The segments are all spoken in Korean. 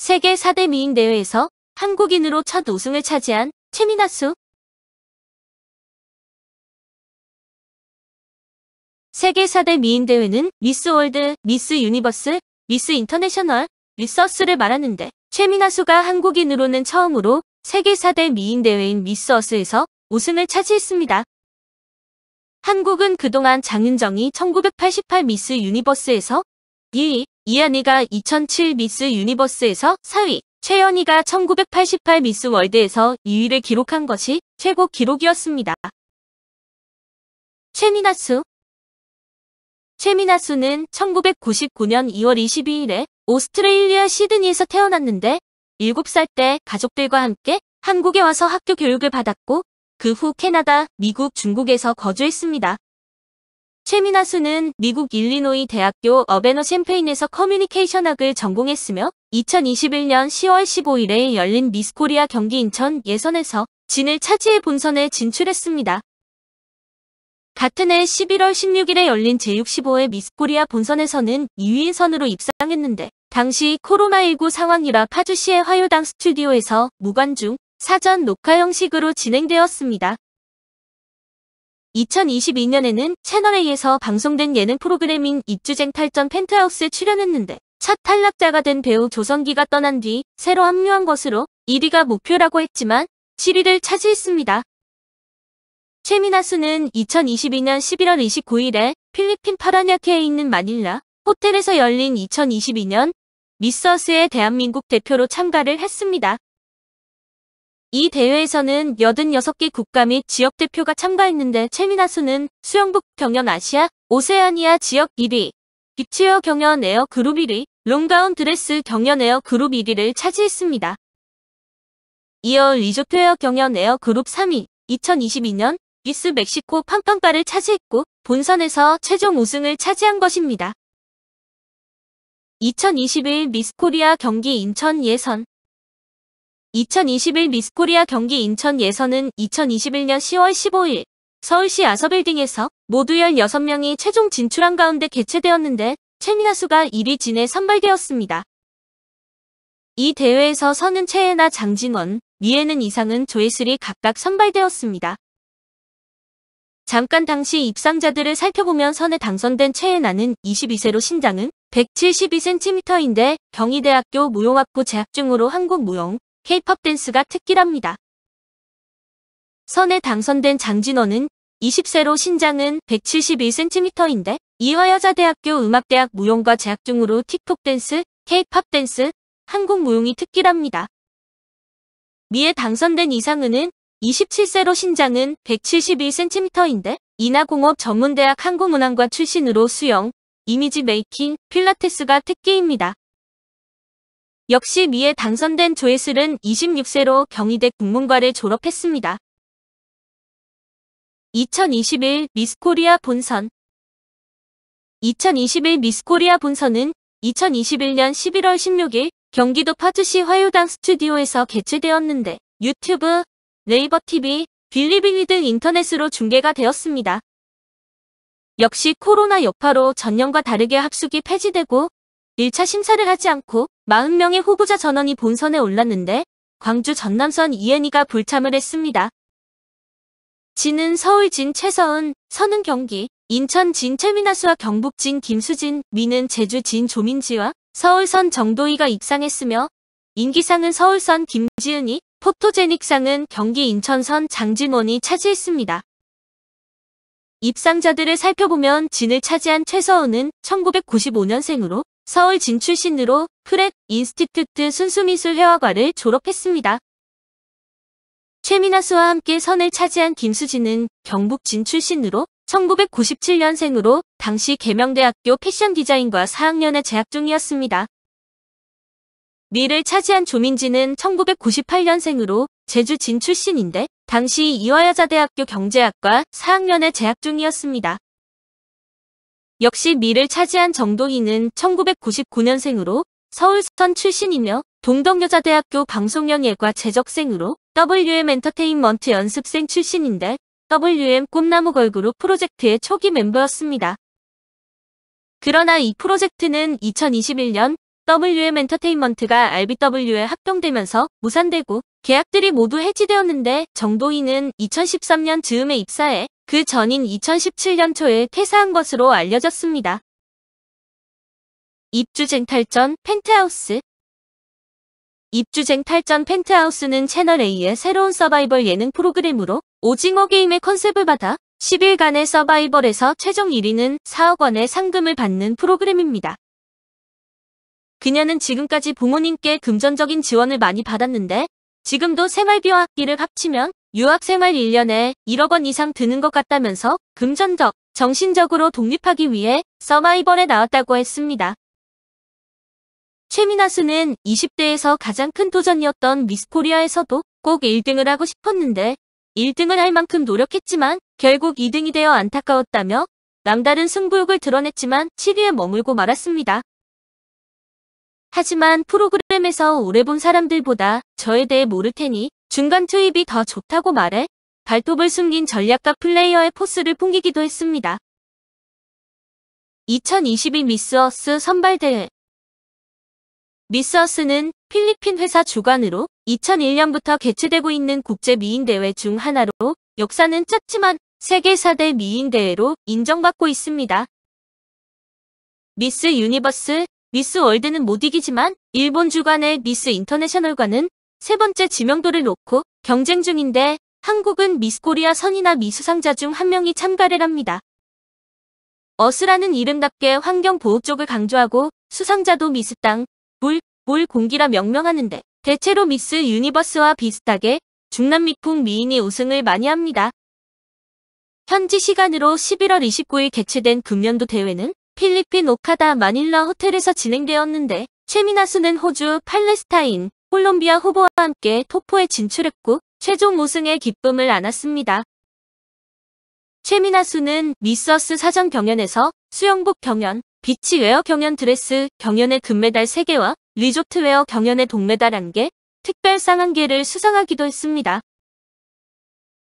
세계 4대 미인 대회에서 한국인으로 첫 우승을 차지한 최민하수 세계 4대 미인 대회는 미스 월드, 미스 유니버스, 미스 인터내셔널, 미스어스를 말하는데 최민하수가 한국인으로는 처음으로 세계 4대 미인 대회인 미스어스에서 우승을 차지했습니다. 한국은 그동안 장윤정이 1988 미스 유니버스에서 2위, 이하이가2007 미스 유니버스에서 4위, 최연희가 1988 미스 월드에서 2위를 기록한 것이 최고 기록이었습니다. 최미나수 최미나수는 1999년 2월 22일에 오스트레일리아 시드니에서 태어났는데 7살 때 가족들과 함께 한국에 와서 학교 교육을 받았고 그 후 캐나다, 미국, 중국에서 거주했습니다. 최민하수는 미국 일리노이 대학교 어베너 챔페인에서 커뮤니케이션학을 전공했으며 2021년 10월 15일에 열린 미스코리아 경기 인천 예선에서 진을 차지해 본선에 진출했습니다. 같은 해 11월 16일에 열린 제65회 미스코리아 본선에서는 2위인 선으로 입상했는데 당시 코로나19 상황이라 파주시의 화요당 스튜디오에서 무관중 사전 녹화 형식으로 진행되었습니다. 2022년에는 채널A에서 방송된 예능 프로그램인 입주쟁 탈전 펜트하우스에 출연했는데 첫 탈락자가 된 배우 조성기가 떠난 뒤 새로 합류한 것으로 1위가 목표라고 했지만 7위를 차지했습니다. 최민아 수는 2022년 11월 29일에 필리핀 파라냐케에 있는 마닐라 호텔에서 열린 2022년 미서스의 대한민국 대표로 참가를 했습니다. 이 대회에서는 86개 국가 및 지역 대표가 참가했는데 최민하수는 수영복 경연 아시아 오세아니아 지역 1위, 빅치어 경연 에어 그룹 1위, 롱가운 드레스 경연 에어 그룹 1위를 차지했습니다. 이어 리조트 에어 경연 에어 그룹 3위, 2022년 미스 멕시코 팡팡파를 차지했고 본선에서 최종 우승을 차지한 것입니다. 2021 미스코리아 경기 인천 예선 2021 미스코리아 경기 인천 예선은 2021년 10월 15일 서울시 아서빌딩에서 모두 16명이 최종 진출한 가운데 개최되었는데 최민하수가 1위 진에 선발되었습니다. 이 대회에서 선은 최애나 장진원, 위에는 이상은 조예슬이 각각 선발되었습니다. 잠깐 당시 입상자들을 살펴보면 선에 당선된 최애나는 22세로 신장은 172cm인데 경희대학교 무용학부 재학 중으로 한국 무용, 케이팝 댄스가 특기랍니다. 선에 당선된 장진원은 20세로 신장은 171cm인데 이화여자대학교 음악대학 무용과 재학 중으로 틱톡 댄스, 케이팝 댄스, 한국 무용이 특기랍니다. 미에 당선된 이상은은 27세로 신장은 171cm인데 인하공업 전문대학 한국문항과 출신으로 수영, 이미지 메이킹, 필라테스가 특기입니다. 역시 미에 당선된 조예슬은 26세로 경희대 국문과를 졸업했습니다. 2021 미스코리아 본선 2021 미스코리아 본선은 2021년 11월 16일 경기도 파주시 화요당 스튜디오에서 개최되었는데 유튜브, 네이버TV, 빌리빌리 등 인터넷으로 중계가 되었습니다. 역시 코로나 여파로 전년과 다르게 합숙이 폐지되고 1차 심사를 하지 않고 40명의 후보자 전원이 본선에 올랐는데 광주 전남선 이은희가 불참을 했습니다. 진은 서울 진 최서은, 서는 경기, 인천 진 최민아수와 경북 진 김수진, 미는 제주 진 조민지와 서울선 정도희가 입상했으며 인기상은 서울선 김지은이, 포토제닉상은 경기 인천선 장진원이 차지했습니다. 입상자들을 살펴보면 진을 차지한 최서은은 1995년생으로 서울 진 출신으로 프렛 인스티튜트 순수미술회화과를 졸업했습니다. 최민아수와 함께 선을 차지한 김수진은 경북진 출신으로 1997년생으로 당시 개명대학교 패션 디자인과 4학년에 재학 중이었습니다. 미를 차지한 조민지는 1998년생으로 제주진 출신인데 당시 이화여자대학교 경제학과 4학년에 재학 중이었습니다. 역시 미를 차지한 정동희는 1999년생으로 서울선 출신이며 동덕여자대학교 방송영예과 재적생으로 WM 엔터테인먼트 연습생 출신인데 WM 꿈나무 걸그룹 프로젝트의 초기 멤버였습니다. 그러나 이 프로젝트는 2021년 WM 엔터테인먼트가 RBW에 합병되면서 무산되고 계약들이 모두 해지되었는데 정도희는 2013년 즈음에 입사해 그 전인 2017년 초에 퇴사한 것으로 알려졌습니다. 입주쟁탈전 펜트하우스 입주쟁탈전 펜트하우스는 채널A의 새로운 서바이벌 예능 프로그램으로 오징어 게임의 컨셉을 받아 10일간의 서바이벌에서 최종 1위는 4억 원의 상금을 받는 프로그램입니다. 그녀는 지금까지 부모님께 금전적인 지원을 많이 받았는데 지금도 생활비와 학비를 합치면 유학생활 1년에 1억 원 이상 드는 것 같다면서 금전적, 정신적으로 독립하기 위해 서바이벌에 나왔다고 했습니다. 최민아수는 20대에서 가장 큰 도전이었던 미스코리아에서도 꼭 1등을 하고 싶었는데 1등을 할 만큼 노력했지만 결국 2등이 되어 안타까웠다며 남다른 승부욕을 드러냈지만 7위에 머물고 말았습니다. 하지만 프로그램에서 오래 본 사람들보다 저에 대해 모를 테니 중간 투입이 더 좋다고 말해 발톱을 숨긴 전략가 플레이어의 포스를 풍기기도 했습니다. 2022 미스어스 선발대회 미스어스는 필리핀 회사 주관으로 2001년부터 개최되고 있는 국제 미인대회 중 하나로 역사는 짧지만 세계 4대 미인대회로 인정받고 있습니다. 미스 유니버스, 미스 월드는 못 이기지만 일본 주관의 미스 인터내셔널과는 세 번째 지명도를 놓고 경쟁 중인데 한국은 미스코리아 선이나 미수상자 중 한 명이 참가를 합니다. 어스라는 이름답게 환경 보호 쪽을 강조하고 수상자도 미스 땅, 물 공기라 명명하는데 대체로 미스 유니버스와 비슷하게 중남미풍 미인이 우승을 많이 합니다. 현지 시간으로 11월 29일 개최된 금년도 대회는 필리핀 오카다 마닐라 호텔에서 진행되었는데 최미나수는 호주, 팔레스타인, 콜롬비아 후보와 함께 토포에 진출했고 최종 우승의 기쁨을 안았습니다. 최민아수는 미서스 사전 경연에서 수영복 경연, 비치 웨어 경연 드레스 경연의 금메달 3개와 리조트웨어 경연의 동메달 1개, 특별상 1개를 수상하기도 했습니다.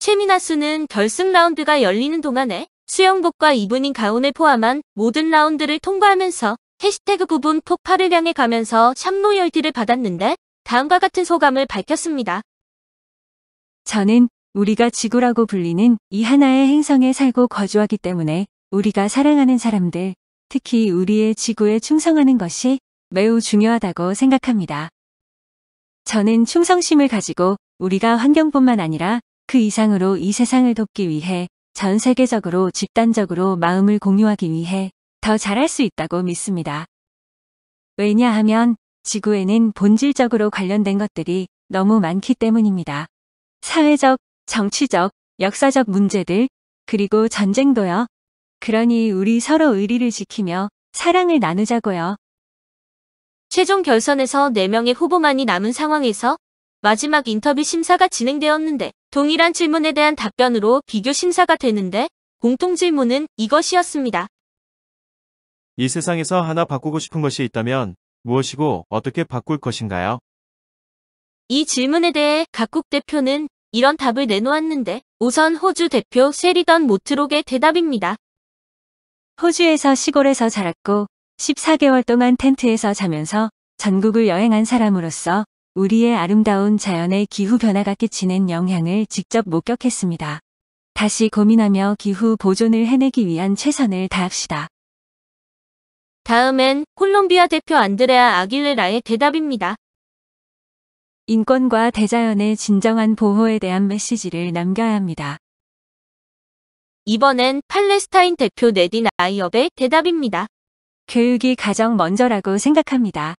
최민아수는 결승 라운드가 열리는 동안에 수영복과 이브닝 가운을 포함한 모든 라운드를 통과하면서 해시태그 부분 폭발을 향해 가면서 샴로열티를 받았는데 다음과 같은 소감을 밝혔습니다. 저는 우리가 지구라고 불리는 이 하나의 행성에 살고 거주하기 때문에 우리가 사랑하는 사람들, 특히 우리의 지구에 충성하는 것이 매우 중요하다고 생각합니다. 저는 충성심을 가지고 우리가 환경뿐만 아니라 그 이상으로 이 세상을 돕기 위해 전 세계적으로 집단적으로 마음을 공유하기 위해 더 잘할 수 있다고 믿습니다. 왜냐하면 지구에는 본질적으로 관련된 것들이 너무 많기 때문입니다. 사회적, 정치적, 역사적 문제들, 그리고 전쟁도요. 그러니 우리 서로 의리를 지키며 사랑을 나누자고요. 최종 결선에서 4명의 후보만이 남은 상황에서 마지막 인터뷰 심사가 진행되었는데 동일한 질문에 대한 답변으로 비교 심사가 되는데 공통 질문은 이것이었습니다. 이 세상에서 하나 바꾸고 싶은 것이 있다면 무엇이고 어떻게 바꿀 것인가요? 이 질문에 대해 각국 대표는 이런 답을 내놓았는데 우선 호주 대표 쉐리던 모트록의 대답입니다. 호주에서 시골에서 자랐고 14개월 동안 텐트에서 자면서 전국을 여행한 사람으로서 우리의 아름다운 자연의 기후변화가 끼치는 영향을 직접 목격했습니다. 다시 고민하며 기후 보존을 해내기 위한 최선을 다합시다. 다음엔 콜롬비아 대표 안드레아 아길레라의 대답입니다. 인권과 대자연의 진정한 보호에 대한 메시지를 남겨야 합니다. 이번엔 팔레스타인 대표 네디나이업의 대답입니다. 교육이 가장 먼저라고 생각합니다.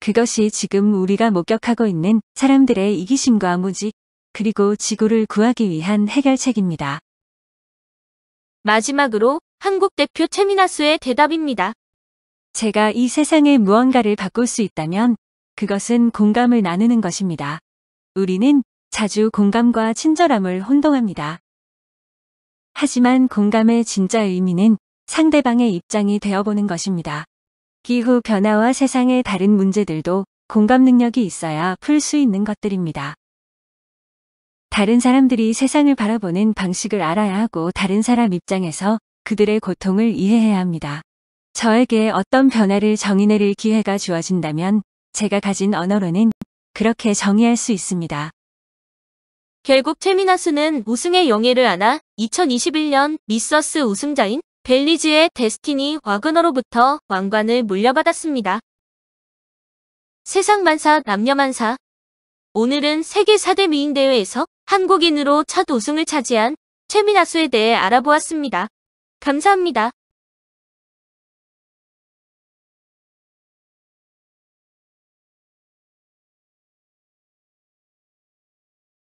그것이 지금 우리가 목격하고 있는 사람들의 이기심과 무직, 그리고 지구를 구하기 위한 해결책입니다. 마지막으로 한국 대표 최민아수의 대답입니다. 제가 이 세상의 무언가를 바꿀 수 있다면 그것은 공감을 나누는 것입니다. 우리는 자주 공감과 친절함을 혼동합니다. 하지만 공감의 진짜 의미는 상대방의 입장이 되어보는 것입니다. 기후 변화와 세상의 다른 문제들도 공감 능력이 있어야 풀 수 있는 것들입니다. 다른 사람들이 세상을 바라보는 방식을 알아야 하고 다른 사람 입장에서 그들의 고통을 이해해야 합니다. 저에게 어떤 변화를 정의내릴 기회가 주어진다면 제가 가진 언어로는 그렇게 정의할 수 있습니다. 결국 테미나스는 우승의 영예를 안아 2021년 미서스 우승자인 벨리즈의 데스티니 와그너로부터 왕관을 물려받았습니다. 세상 만사 남녀 만사 오늘은 세계 4대 미인대회에서 한국인으로 첫 우승을 차지한 최민아수에 대해 알아보았습니다. 감사합니다.